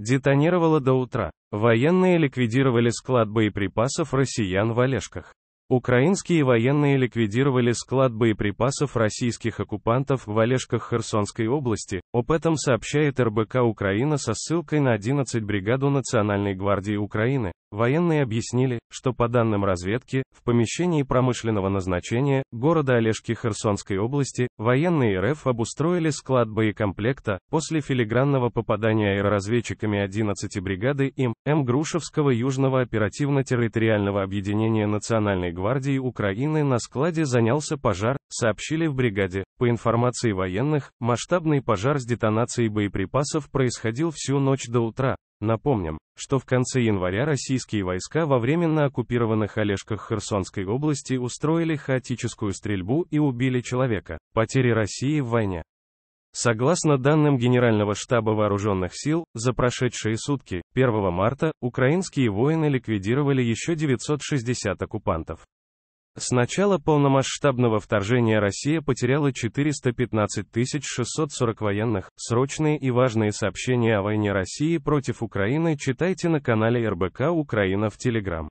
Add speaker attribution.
Speaker 1: Детонировало до утра. Военные ликвидировали склад боеприпасов россиян в Олежках. Украинские военные ликвидировали склад боеприпасов российских оккупантов в Олежках Херсонской области. Об этом сообщает РБК Украина со ссылкой на 11 бригаду Национальной гвардии Украины. Военные объяснили, что по данным разведки, в помещении промышленного назначения города Олежки Херсонской области военные РФ обустроили склад боекомплекта после филигранного попадания аэроразведчиками 11 бригады им М. Грушевского Южного оперативно-территориального объединения Национальной гвардии гвардии Украины на складе занялся пожар, сообщили в бригаде. По информации военных, масштабный пожар с детонацией боеприпасов происходил всю ночь до утра. Напомним, что в конце января российские войска во временно оккупированных Олежках Херсонской области устроили хаотическую стрельбу и убили человека. Потери России в войне. Согласно данным Генерального штаба Вооруженных сил, за прошедшие сутки, 1 марта, украинские воины ликвидировали еще 960 оккупантов. С начала полномасштабного вторжения Россия потеряла 415 640 военных. Срочные и важные сообщения о войне России против Украины читайте на канале РБК Украина в Телеграм.